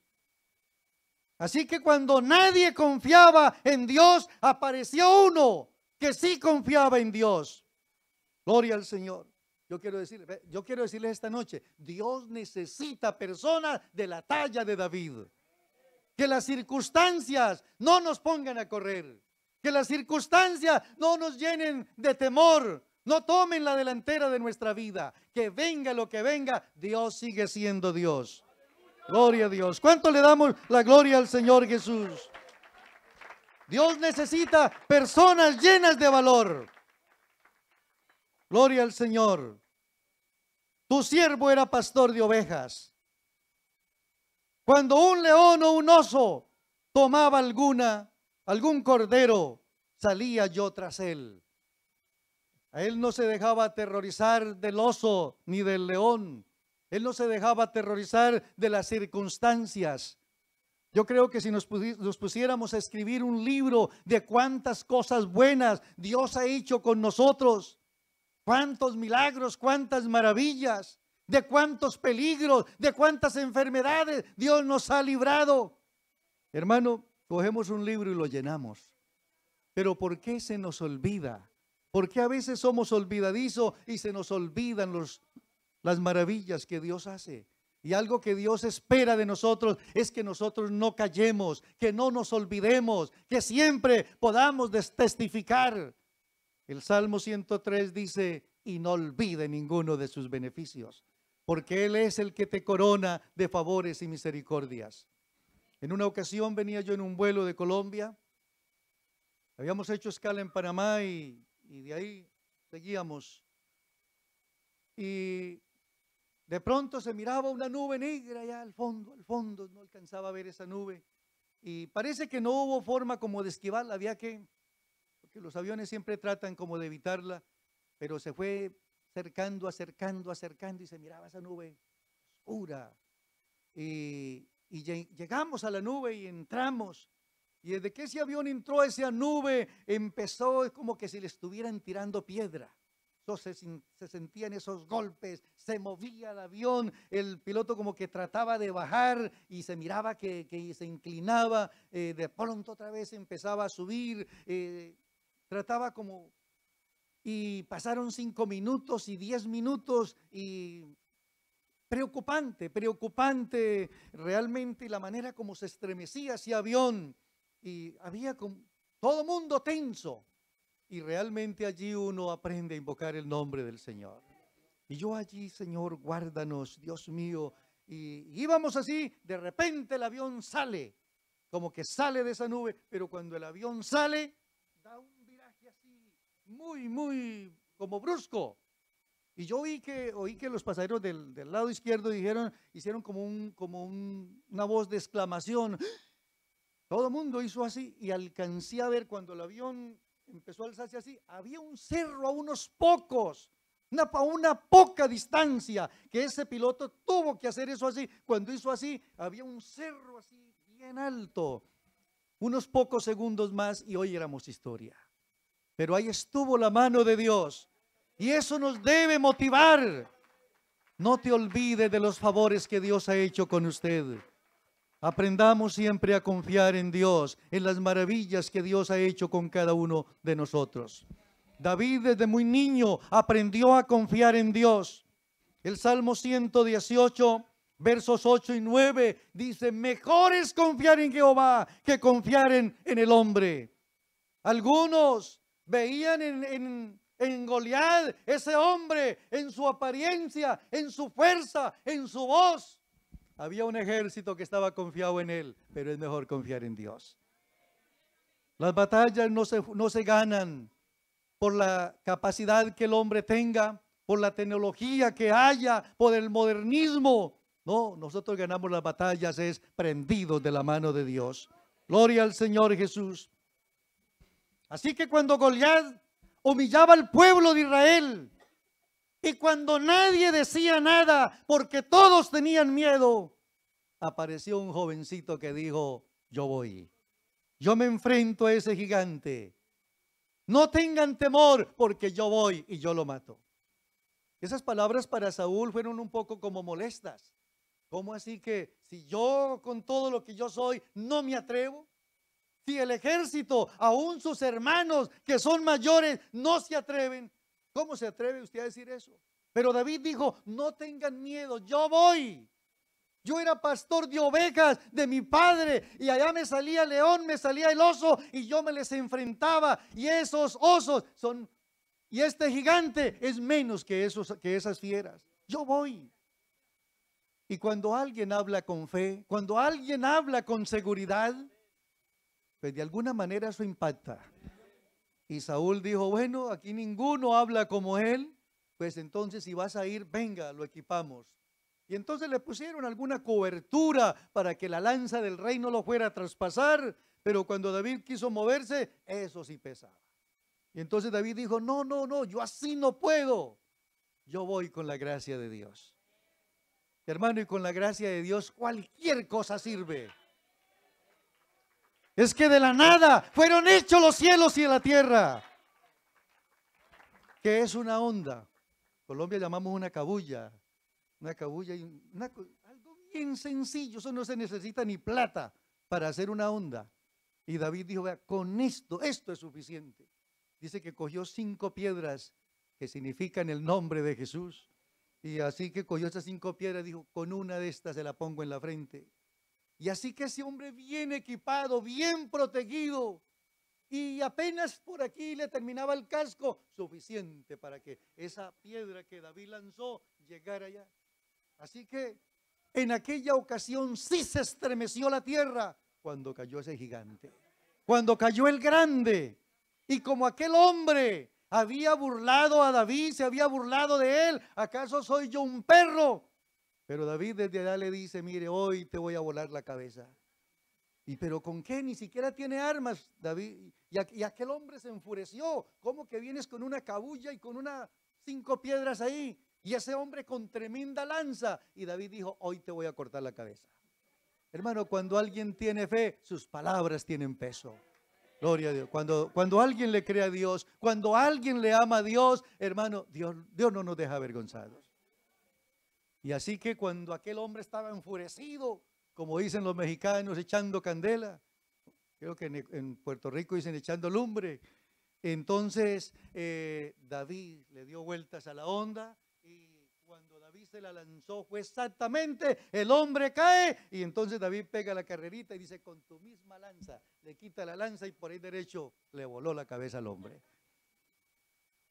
Así que cuando nadie confiaba en Dios, apareció uno que sí confiaba en Dios. Gloria al Señor. Yo quiero decirles, yo quiero decirles esta noche, Dios necesita personas de la talla de David. Que las circunstancias no nos pongan a correr que las circunstancias no nos llenen de temor, no tomen la delantera de nuestra vida, que venga lo que venga, Dios sigue siendo Dios. Gloria a Dios. ¿Cuánto le damos la gloria al Señor Jesús? Dios necesita personas llenas de valor. Gloria al Señor. Tu siervo era pastor de ovejas. Cuando un león o un oso tomaba alguna, algún cordero, salía yo tras él. A él no se dejaba aterrorizar del oso ni del león. Él no se dejaba aterrorizar de las circunstancias. Yo creo que si nos, pusiéramos a escribir un libro de cuántas cosas buenas Dios ha hecho con nosotros, cuántos milagros, cuántas maravillas, de cuántos peligros, de cuántas enfermedades Dios nos ha librado. Hermano, Cogemos un libro y lo llenamos. Pero ¿por qué se nos olvida? ¿Por qué a veces somos olvidadizos y se nos olvidan los, las maravillas que Dios hace? Y algo que Dios espera de nosotros es que nosotros no callemos, que no nos olvidemos, que siempre podamos testificar. El Salmo 103 dice, y no olvide ninguno de sus beneficios, porque Él es el que te corona de favores y misericordias. En una ocasión venía yo en un vuelo de Colombia, habíamos hecho escala en Panamá y, de ahí seguíamos. Y de pronto se miraba una nube negra allá al fondo, al fondo, no alcanzaba a ver esa nube. Y parece que no hubo forma como de esquivarla, había que, porque los aviones siempre tratan como de evitarla, pero se fue acercando, acercando, acercando y se miraba esa nube oscura. Y y llegamos a la nube y entramos. Y desde que ese avión entró a esa nube, empezó como que si le estuvieran tirando piedra. Entonces se sentían esos golpes, se movía el avión, el piloto como que trataba de bajar y se miraba que, se inclinaba, eh, de pronto otra vez empezaba a subir, eh, trataba como... Y pasaron cinco minutos y diez minutos y Preocupante, preocupante realmente la manera como se estremecía ese avión y había con, todo mundo tenso. Y realmente allí uno aprende a invocar el nombre del Señor. Y yo allí, Señor, guárdanos, Dios mío. Y, íbamos así, de repente el avión sale, como que sale de esa nube, pero cuando el avión sale, da un viraje así, muy, muy como brusco. Y yo vi que, oí que los pasajeros del, lado izquierdo dijeron, hicieron como, un, como una voz de exclamación. Todo el mundo hizo así y alcancé a ver cuando el avión empezó a alzarse así, había un cerro a unos pocos, una, a una poca distancia, que ese piloto tuvo que hacer eso así. Cuando hizo así, había un cerro así bien alto. Unos pocos segundos más y hoy éramos historia. Pero ahí estuvo la mano de Dios y eso nos debe motivar. No te olvides de los favores que Dios ha hecho con usted. Aprendamos siempre a confiar en Dios, en las maravillas que Dios ha hecho con cada uno de nosotros. David desde muy niño aprendió a confiar en Dios. El Salmo 118, versos 8 y 9 dice, mejor es confiar en Jehová que confiar en, el hombre. Algunos veían en en Goliat, ese hombre, en su apariencia, en su fuerza, en su voz. Había un ejército que estaba confiado en él, pero es mejor confiar en Dios. Las batallas no se, no se ganan por la capacidad que el hombre tenga, por la tecnología que haya, por el modernismo. No, nosotros ganamos las batallas es prendido de la mano de Dios. Gloria al Señor Jesús. Así que cuando Goliat humillaba al pueblo de Israel. Y cuando nadie decía nada, porque todos tenían miedo, apareció un jovencito que dijo, yo voy, yo me enfrento a ese gigante. No tengan temor porque yo voy y yo lo mato. Esas palabras para Saúl fueron un poco como molestas. ¿Cómo así que si yo con todo lo que yo soy no me atrevo? Si el ejército, aún sus hermanos que son mayores, no se atreven, ¿cómo se atreve usted a decir eso? Pero David dijo, no tengan miedo, yo voy. Yo era pastor de ovejas de mi padre y allá me salía el león, me salía el oso y yo me les enfrentaba y esos osos son y este gigante es menos que esos que esas fieras. Yo voy. Y cuando alguien habla con fe, cuando alguien habla con seguridad, pues de alguna manera eso impacta. Y Saúl dijo, bueno, aquí ninguno habla como él, pues entonces si vas a ir, venga, lo equipamos. Y entonces le pusieron alguna cobertura para que la lanza del rey no lo fuera a traspasar, pero cuando David quiso moverse, eso sí pesaba. Y entonces David dijo, no, no, no, yo así no puedo. Yo voy con la gracia de Dios. Hermano, y con la gracia de Dios cualquier cosa sirve. Es que de la nada fueron hechos los cielos y la tierra. Que es una onda? Colombia llamamos una cabulla. Una cabulla y algo bien sencillo. Eso no se necesita ni plata para hacer una onda. Y David dijo, vea, con esto, esto es suficiente. Dice que cogió cinco piedras que significan el nombre de Jesús. Y así que cogió esas cinco piedras, dijo, con una de estas se la pongo en la frente. Y así que ese hombre bien equipado, bien protegido, y apenas por aquí le terminaba el casco, suficiente para que esa piedra que David lanzó llegara allá. Así que en aquella ocasión sí se estremeció la tierra cuando cayó ese gigante, cuando cayó el grande. Y como aquel hombre había burlado a David, se había burlado de él, ¿acaso soy yo un perro? Pero David desde allá le dice, mire, hoy te voy a volar la cabeza. ¿Y pero con qué? Ni siquiera tiene armas, David. Y, aquel hombre se enfureció. ¿Cómo que vienes con una cabulla y con unas cinco piedras ahí? Y ese hombre con tremenda lanza. Y David dijo, hoy te voy a cortar la cabeza. Hermano, cuando alguien tiene fe, sus palabras tienen peso. Gloria a Dios. Cuando, cuando alguien le cree a Dios, cuando alguien le ama a Dios, hermano, Dios, Dios no nos deja avergonzados. Y así que cuando aquel hombre estaba enfurecido, como dicen los mexicanos, echando candela, creo que en, Puerto Rico dicen echando lumbre, entonces eh, David le dio vueltas a la onda y cuando David se la lanzó fue exactamente, el hombre cae y entonces David pega la carrerita y dice, con tu misma lanza, le quita la lanza y por ahí derecho le voló la cabeza al hombre.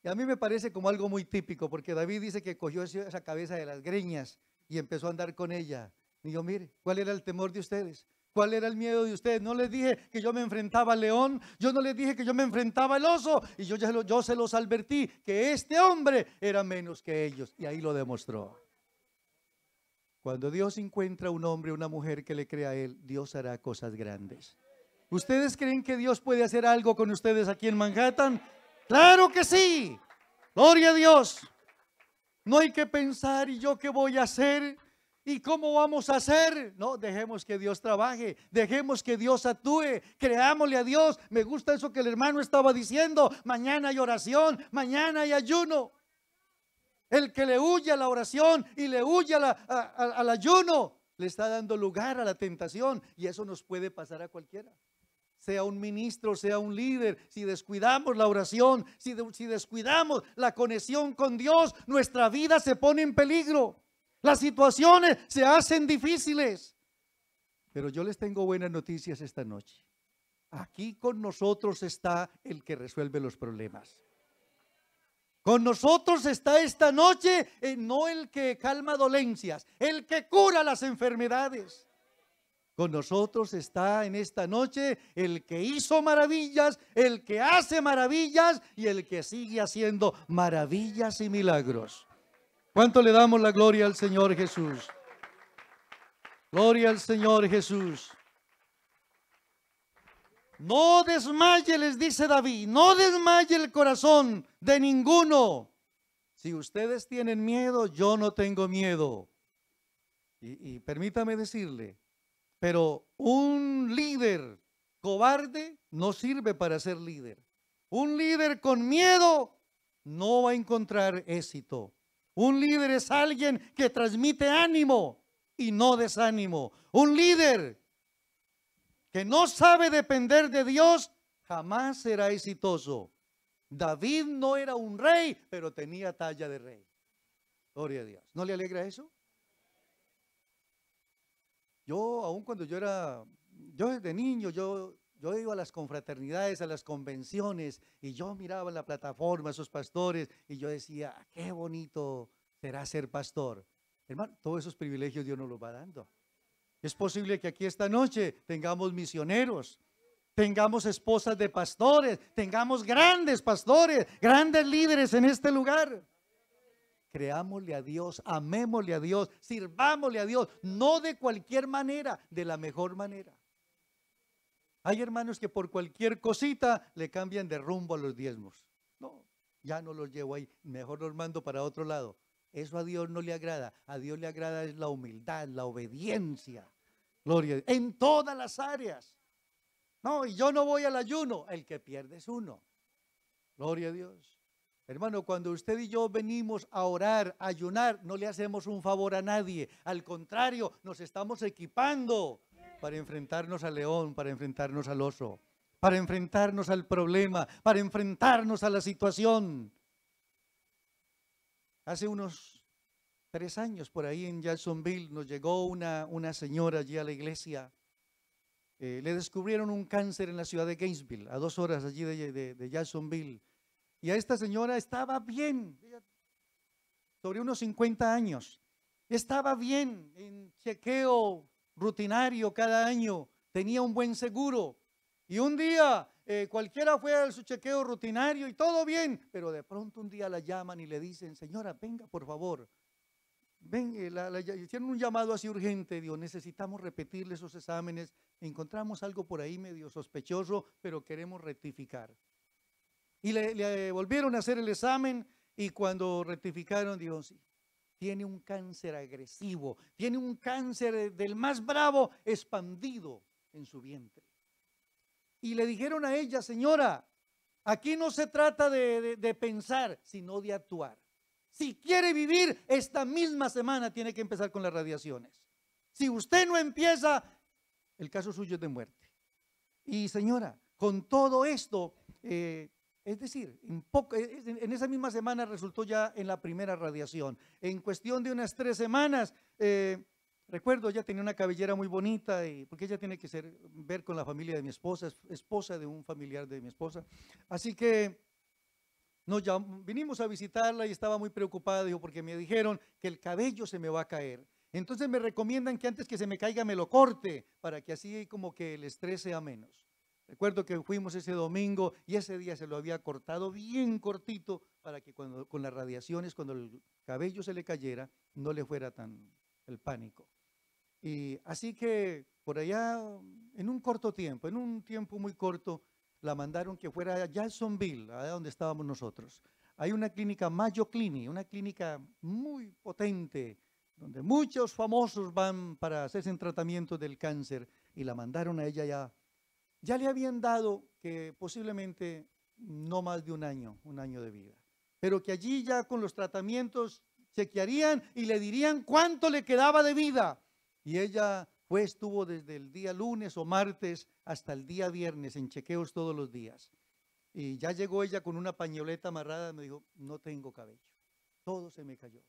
Y a mí me parece como algo muy típico, porque David dice que cogió esa cabeza de las greñas y empezó a andar con ella. Y yo, mire, ¿cuál era el temor de ustedes? ¿Cuál era el miedo de ustedes? No les dije que yo me enfrentaba al león, yo no les dije que yo me enfrentaba al oso, y yo, ya yo se los advertí que este hombre era menos que ellos, y ahí lo demostró. Cuando Dios encuentra un hombre, o una mujer que le crea a Él, Dios hará cosas grandes. ¿Ustedes creen que Dios puede hacer algo con ustedes aquí en Manhattan? Claro que sí. Gloria a Dios. No hay que pensar, ¿y yo qué voy a hacer? ¿Y cómo vamos a hacer? No, dejemos que Dios trabaje, dejemos que Dios actúe, creámosle a Dios. Me gusta eso que el hermano estaba diciendo, mañana hay oración, mañana hay ayuno. El que le huye a la oración y le huye al ayuno, le está dando lugar a la tentación y eso nos puede pasar a cualquiera sea un ministro, sea un líder, si descuidamos la oración, si, descuidamos la conexión con Dios, nuestra vida se pone en peligro. Las situaciones se hacen difíciles. Pero yo les tengo buenas noticias esta noche. Aquí con nosotros está el que resuelve los problemas. Con nosotros está esta noche eh, no el que calma dolencias, el que cura las enfermedades. Con nosotros está en esta noche el que hizo maravillas, el que hace maravillas y el que sigue haciendo maravillas y milagros. ¿Cuánto le damos la gloria al Señor Jesús? Gloria al Señor Jesús. No desmaye, les dice David, no desmaye el corazón de ninguno. Si ustedes tienen miedo, yo no tengo miedo. Y, y permítame decirle, pero un líder cobarde no sirve para ser líder. Un líder con miedo no va a encontrar éxito. Un líder es alguien que transmite ánimo y no desánimo. Un líder que no sabe depender de Dios jamás será exitoso. David no era un rey, pero tenía talla de rey. Gloria a Dios. ¿No le alegra eso? Yo, aún cuando yo era, yo de niño, yo, yo iba a las confraternidades, a las convenciones, y yo miraba la plataforma a esos pastores, y yo decía, ah, qué bonito será ser pastor. Hermano, todos esos privilegios Dios nos los va dando. Es posible que aquí esta noche tengamos misioneros, tengamos esposas de pastores, tengamos grandes pastores, grandes líderes en este lugar creámosle a Dios, amémosle a Dios, sirvámosle a Dios, no de cualquier manera, de la mejor manera. Hay hermanos que por cualquier cosita le cambian de rumbo a los diezmos. No, ya no los llevo ahí, mejor los mando para otro lado. Eso a Dios no le agrada. A Dios le agrada es la humildad, la obediencia. Gloria En todas las áreas. No, y yo no voy al ayuno. El que pierde es uno. Gloria a Dios. Hermano, cuando usted y yo venimos a orar, a ayunar, no le hacemos un favor a nadie. Al contrario, nos estamos equipando para enfrentarnos al león, para enfrentarnos al oso, para enfrentarnos al problema, para enfrentarnos a la situación. Hace unos tres años por ahí en Jacksonville nos llegó una, una señora allí a la iglesia. Eh, le descubrieron un cáncer en la ciudad de Gainesville, a dos horas allí de Jacksonville y a esta señora estaba bien, sobre unos 50 años. Estaba bien en chequeo rutinario cada año, tenía un buen seguro. Y un día eh, cualquiera fue a su chequeo rutinario y todo bien, pero de pronto un día la llaman y le dicen, señora, venga por favor. Ven, eh, hicieron un llamado así urgente, necesitamos repetirle esos exámenes, encontramos algo por ahí medio sospechoso, pero queremos rectificar. Y le, volvieron a hacer el examen y cuando rectificaron, dijo, sí, tiene un cáncer agresivo, tiene un cáncer del más bravo expandido en su vientre. Y le dijeron a ella, señora, aquí no se trata de, pensar, sino de actuar. Si quiere vivir, esta misma semana tiene que empezar con las radiaciones. Si usted no empieza, el caso suyo es de muerte. Y señora, con todo esto, eh, es decir, eh, en, esa misma semana resultó ya en la primera radiación. En cuestión de unas tres semanas, eh, recuerdo, ella tenía una cabellera muy bonita, y, porque ella tiene que ser, ver con la familia de mi esposa, esposa de un familiar de mi esposa. Así que nos vinimos a visitarla y estaba muy preocupada, dijo, porque me dijeron que el cabello se me va a caer. Entonces me recomiendan que antes que se me caiga me lo corte, para que así como que el estrés sea menos. Recuerdo que fuimos ese domingo y ese día se lo había cortado bien cortito para que cuando, con las radiaciones, cuando el cabello se le cayera, no le fuera tan el pánico. Y así que por allá, en un corto tiempo, en un tiempo muy corto, la mandaron que fuera a Jacksonville, allá donde estábamos nosotros. Hay una clínica, Mayo Clinic, una clínica muy potente, donde muchos famosos van para hacerse en tratamiento del cáncer y la mandaron a ella ya ya le habían dado que posiblemente no más de un año, un año de vida, pero que allí ya con los tratamientos chequearían y le dirían cuánto le quedaba de vida. Y ella pues estuvo desde el día lunes o martes hasta el día viernes en chequeos todos los días. Y ya llegó ella con una pañoleta amarrada, y me dijo, no tengo cabello, todo se me cayó.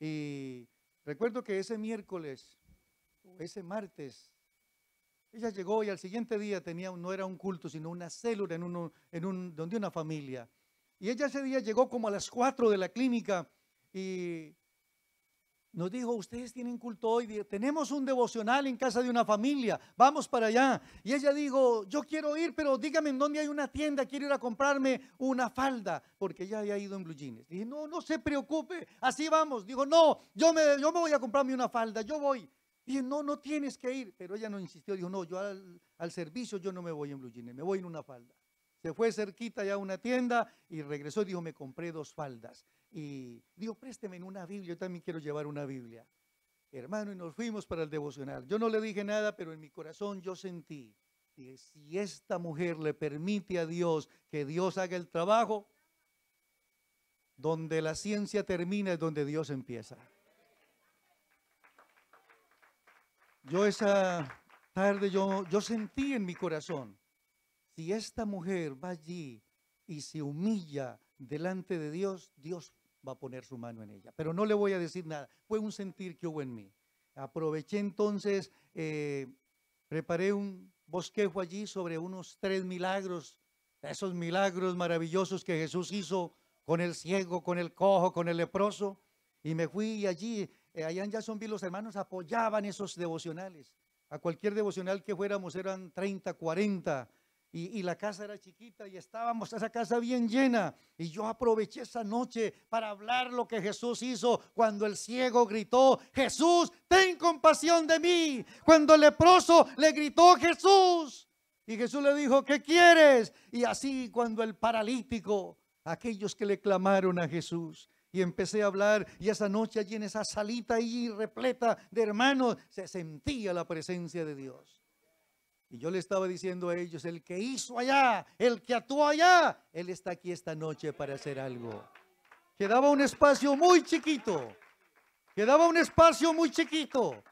Y recuerdo que ese miércoles, ese martes, ella llegó y al siguiente día tenía, no era un culto, sino una célula en, uno, en un, donde una familia. Y ella ese día llegó como a las 4 de la clínica y nos dijo, ustedes tienen culto hoy, tenemos un devocional en casa de una familia, vamos para allá. Y ella dijo, yo quiero ir, pero dígame en dónde hay una tienda, quiero ir a comprarme una falda, porque ella había ido en blue jeans. Dije, no, no se preocupe, así vamos. Dijo, no, yo me, yo me voy a comprarme una falda, yo voy no, no tienes que ir. Pero ella no insistió, dijo, no, yo al, servicio yo no me voy en blue me voy en una falda. Se fue cerquita ya a una tienda y regresó y dijo, me compré dos faldas. Y dijo, présteme en una Biblia, yo también quiero llevar una Biblia. Hermano, y nos fuimos para el devocional. Yo no le dije nada, pero en mi corazón yo sentí, si esta mujer le permite a Dios que Dios haga el trabajo, donde la ciencia termina es donde Dios empieza. Yo esa tarde, yo, yo sentí en mi corazón, si esta mujer va allí y se humilla delante de Dios, Dios va a poner su mano en ella. Pero no le voy a decir nada. Fue un sentir que hubo en mí. Aproveché entonces, eh, preparé un bosquejo allí sobre unos tres milagros, esos milagros maravillosos que Jesús hizo con el ciego, con el cojo, con el leproso. Y me fui allí eh, allá en Jacksonville los hermanos apoyaban esos devocionales. A cualquier devocional que fuéramos eran 30, 40. Y, y, la casa era chiquita y estábamos esa casa bien llena. Y yo aproveché esa noche para hablar lo que Jesús hizo cuando el ciego gritó, Jesús, ten compasión de mí. Cuando el leproso le gritó, Jesús. Y Jesús le dijo, ¿qué quieres? Y así cuando el paralítico, aquellos que le clamaron a Jesús, y empecé a hablar y esa noche allí en esa salita ahí repleta de hermanos se sentía la presencia de Dios. Y yo le estaba diciendo a ellos, el que hizo allá, el que actuó allá, él está aquí esta noche para hacer algo. Quedaba un espacio muy chiquito. Quedaba un espacio muy chiquito.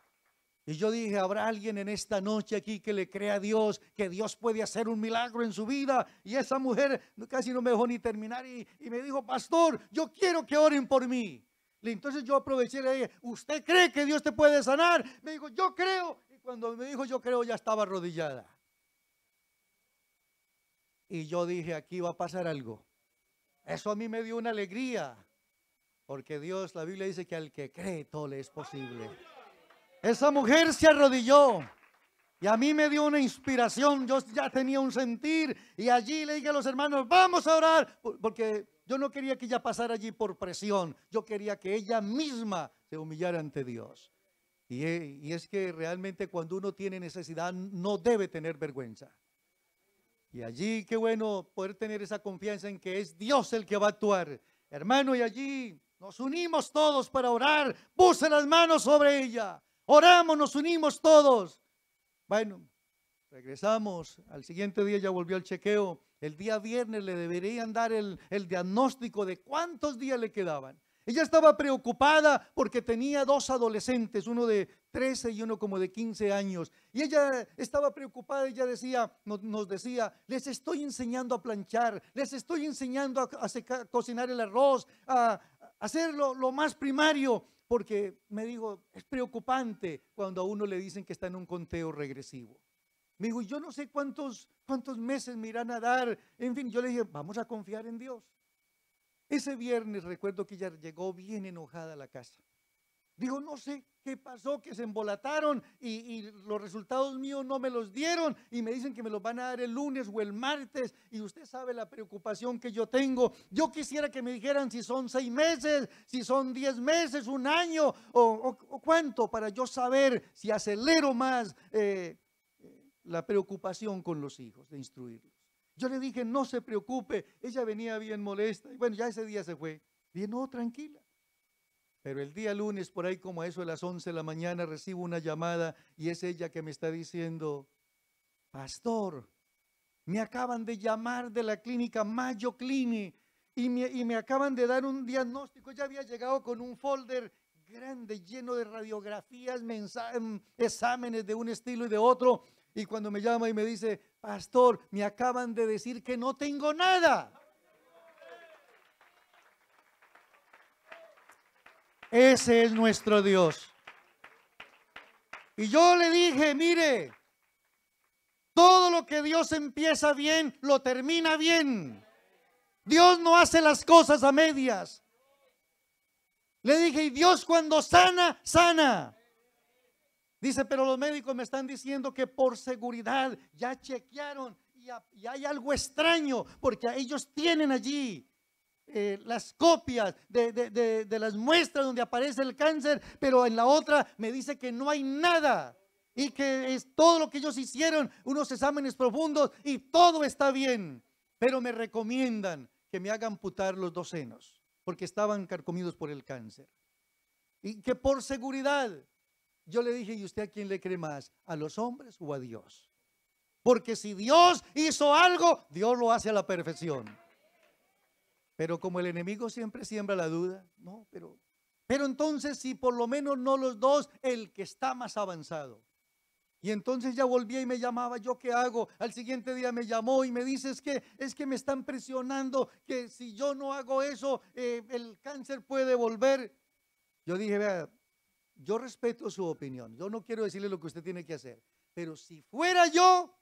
Y yo dije, ¿habrá alguien en esta noche aquí que le crea a Dios, que Dios puede hacer un milagro en su vida? Y esa mujer casi no me dejó ni terminar y, me dijo, pastor, yo quiero que oren por mí. entonces yo aproveché y le dije, ¿usted cree que Dios te puede sanar? Me dijo, yo creo. Y cuando me dijo, yo creo, ya estaba arrodillada. Y yo dije, aquí va a pasar algo. Eso a mí me dio una alegría. Porque Dios, la Biblia dice que al que cree todo le es posible. Esa mujer se arrodilló. Y a mí me dio una inspiración, yo ya tenía un sentir y allí le dije a los hermanos, vamos a orar, porque yo no quería que ella pasara allí por presión, yo quería que ella misma se humillara ante Dios. Eh, y, es que realmente cuando uno tiene necesidad no debe tener vergüenza. Y allí qué bueno poder tener esa confianza en que es Dios el que va a actuar. Hermano, y allí nos unimos todos para orar, puse las manos sobre ella. Oramos, nos unimos todos. Bueno, regresamos. Al siguiente día ya volvió al chequeo. El día viernes le deberían dar el, diagnóstico de cuántos días le quedaban. Ella estaba preocupada porque tenía dos adolescentes, uno de 13 y uno como de 15 años. Y ella estaba preocupada, ella decía, nos, decía, les estoy enseñando a planchar, les estoy enseñando a, cocinar el arroz, a, hacerlo hacer lo más primario porque me digo, es preocupante cuando a uno le dicen que está en un conteo regresivo. Me dijo, yo no sé cuántos, cuántos meses me irán a dar. En fin, yo le dije, vamos a confiar en Dios. Ese viernes recuerdo que ella llegó bien enojada a la casa. Digo, no sé qué pasó, que se embolataron y, los resultados míos no me los dieron y me dicen que me los van a dar el lunes o el martes y usted sabe la preocupación que yo tengo. Yo quisiera que me dijeran si son seis meses, si son diez meses, un año o, cuánto para yo saber si acelero más eh, eh, la preocupación con los hijos de instruirlos. Yo le dije, no se preocupe, ella venía bien molesta y bueno, ya ese día se fue. Dije, no, tranquila pero el día lunes, por ahí como eso, a las 11 de la mañana, recibo una llamada y es ella que me está diciendo, pastor, me acaban de llamar de la clínica Mayo Clinic y me, y me acaban de dar un diagnóstico. Ya había llegado con un folder grande, lleno de radiografías, em, exámenes de un estilo y de otro. Y cuando me llama y me dice, pastor, me acaban de decir que no tengo nada. Ese es nuestro Dios. Y yo le dije, mire, todo lo que Dios empieza bien, lo termina bien. Dios no hace las cosas a medias. Le dije, y Dios cuando sana, sana. Dice, pero los médicos me están diciendo que por seguridad ya chequearon y, hay algo extraño porque ellos tienen allí eh, las copias de, las muestras donde aparece el cáncer, pero en la otra me dice que no hay nada y que es todo lo que ellos hicieron, unos exámenes profundos y todo está bien, pero me recomiendan que me hagan amputar los dos senos porque estaban carcomidos por el cáncer. Y que por seguridad, yo le dije, ¿y usted a quién le cree más? ¿A los hombres o a Dios? Porque si Dios hizo algo, Dios lo hace a la perfección. Pero como el enemigo siempre siembra la duda, no, pero, pero entonces si por lo menos no los dos, el que está más avanzado. Y entonces ya volvía y me llamaba, ¿yo qué hago? Al siguiente día me llamó y me dice, es que, es que me están presionando, que si yo no hago eso, eh, el cáncer puede volver. Yo dije, vea, yo respeto su opinión, yo no quiero decirle lo que usted tiene que hacer, pero si fuera yo,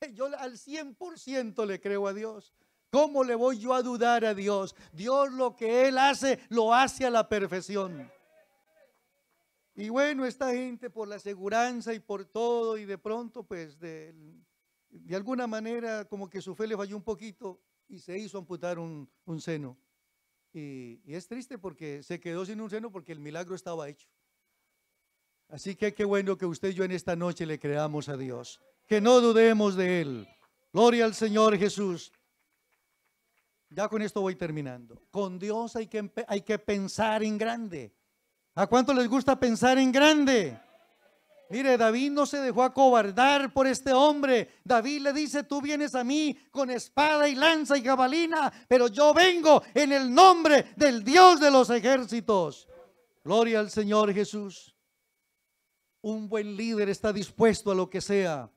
eh, yo al 100% le creo a Dios. ¿Cómo le voy yo a dudar a Dios? Dios lo que Él hace, lo hace a la perfección. Y bueno, esta gente por la seguridad y por todo, y de pronto, pues, de, alguna manera, como que su fe le falló un poquito y se hizo amputar un, seno. y, es triste porque se quedó sin un seno porque el milagro estaba hecho. Así que qué bueno que usted y yo en esta noche le creamos a Dios. Que no dudemos de Él. Gloria al Señor Jesús. Ya con esto voy terminando. Con Dios hay que, hay que pensar en grande. ¿A cuánto les gusta pensar en grande? Mire, David no se dejó acobardar por este hombre. David le dice, tú vienes a mí con espada y lanza y jabalina, pero yo vengo en el nombre del Dios de los ejércitos. Gloria al Señor Jesús. Un buen líder está dispuesto a lo que sea.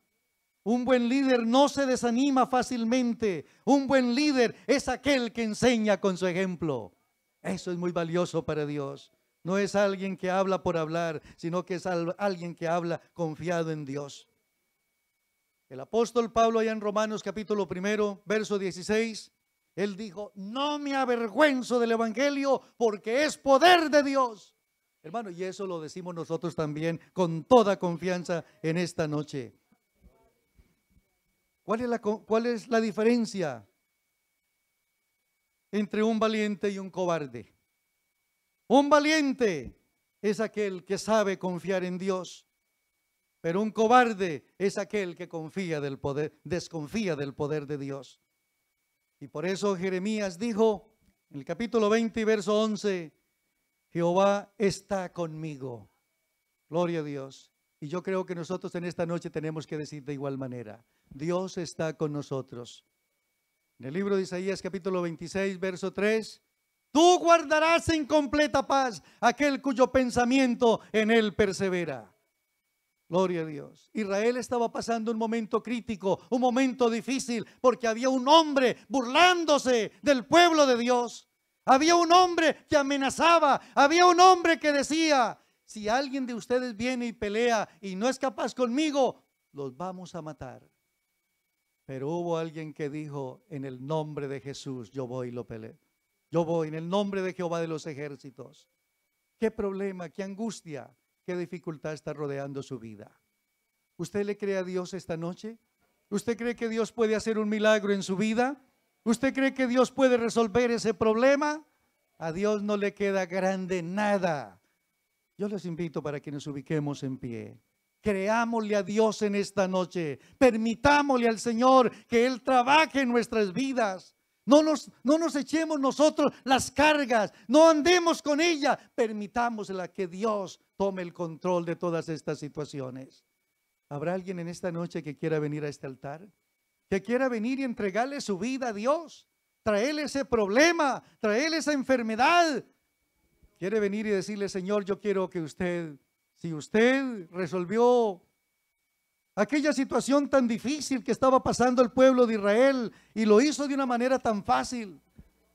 Un buen líder no se desanima fácilmente. Un buen líder es aquel que enseña con su ejemplo. Eso es muy valioso para Dios. No es alguien que habla por hablar, sino que es alguien que habla confiado en Dios. El apóstol Pablo allá en Romanos capítulo primero, verso 16, él dijo, no me avergüenzo del Evangelio porque es poder de Dios. Hermano, y eso lo decimos nosotros también con toda confianza en esta noche. ¿Cuál es la, diferencia entre un valiente y un cobarde? Un valiente es aquel que sabe confiar en Dios, pero un cobarde es aquel que confía del poder, desconfía del poder de Dios. Y por eso Jeremías dijo en el capítulo 20 y verso 11, Jehová está conmigo. Gloria a Dios. Y yo creo que nosotros en esta noche tenemos que decir de igual manera, Dios está con nosotros. En el libro de Isaías capítulo 26, verso 3, tú guardarás en completa paz aquel cuyo pensamiento en él persevera. Gloria a Dios. Israel estaba pasando un momento crítico, un momento difícil, porque había un hombre burlándose del pueblo de Dios. Había un hombre que amenazaba, había un hombre que decía, si alguien de ustedes viene y pelea y no es capaz conmigo, los vamos a matar. Pero hubo alguien que dijo, en el nombre de Jesús yo voy y lo Yo voy en el nombre de Jehová de los ejércitos. ¿Qué problema, qué angustia, qué dificultad está rodeando su vida? ¿Usted le cree a Dios esta noche? ¿Usted cree que Dios puede hacer un milagro en su vida? ¿Usted cree que Dios puede resolver ese problema? A Dios no le queda grande nada. Yo les invito para que nos ubiquemos en pie. Creámosle a Dios en esta noche. Permitámosle al Señor que Él trabaje en nuestras vidas. No nos, nos echemos nosotros las cargas, no andemos con ella. Permitamos que Dios tome el control de todas estas situaciones. ¿Habrá alguien en esta noche que quiera venir a este altar? Que quiera venir y entregarle su vida a Dios. Traerle ese problema, traerle esa enfermedad. Quiere venir y decirle, Señor, yo quiero que usted si usted resolvió aquella situación tan difícil que estaba pasando el pueblo de Israel y lo hizo de una manera tan fácil.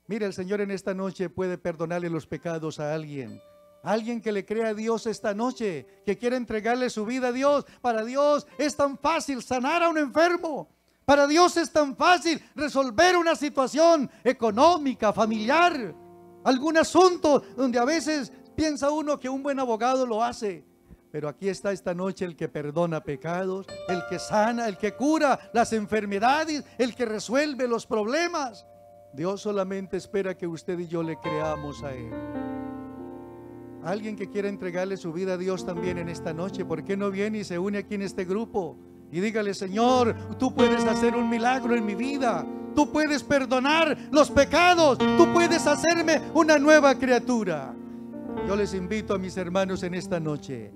Mire, el Señor en esta noche puede perdonarle los pecados a alguien. Alguien que le crea a Dios esta noche, que quiere entregarle su vida a Dios. Para Dios es tan fácil sanar a un enfermo. Para Dios es tan fácil resolver una situación económica, familiar, algún asunto donde a veces piensa uno que un buen abogado lo hace. Pero aquí está esta noche el que perdona pecados, el que sana, el que cura las enfermedades, el que resuelve los problemas. Dios solamente espera que usted y yo le creamos a Él. Alguien que quiera entregarle su vida a Dios también en esta noche, ¿por qué no viene y se une aquí en este grupo? Y dígale, Señor, tú puedes hacer un milagro en mi vida. Tú puedes perdonar los pecados. Tú puedes hacerme una nueva criatura. Yo les invito a mis hermanos en esta noche